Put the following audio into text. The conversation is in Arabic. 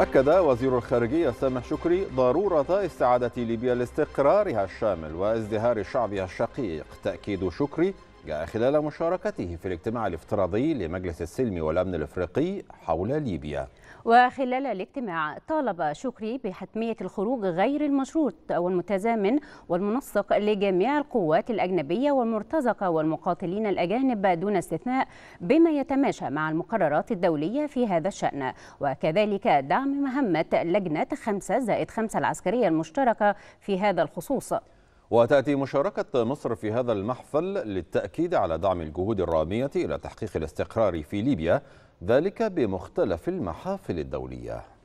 أكد وزير الخارجية سامح شكري ضرورة استعادة ليبيا لاستقرارها الشامل وازدهار شعبها الشقيق تأكيد شكري جاء خلال مشاركته في الاجتماع الافتراضي لمجلس السلم والأمن الإفريقي حول ليبيا وخلال الاجتماع طالب شكري بحتمية الخروج غير المشروط والمتزامن والمنسق لجميع القوات الأجنبية والمرتزقة والمقاتلين الأجانب دون استثناء بما يتماشى مع المقررات الدولية في هذا الشأن وكذلك دعم مهمة لجنة 5 زائد 5 العسكرية المشتركة في هذا الخصوص وتأتي مشاركة مصر في هذا المحفل للتأكيد على دعم الجهود الرامية إلى تحقيق الاستقرار في ليبيا ذلك بمختلف المحافل الدولية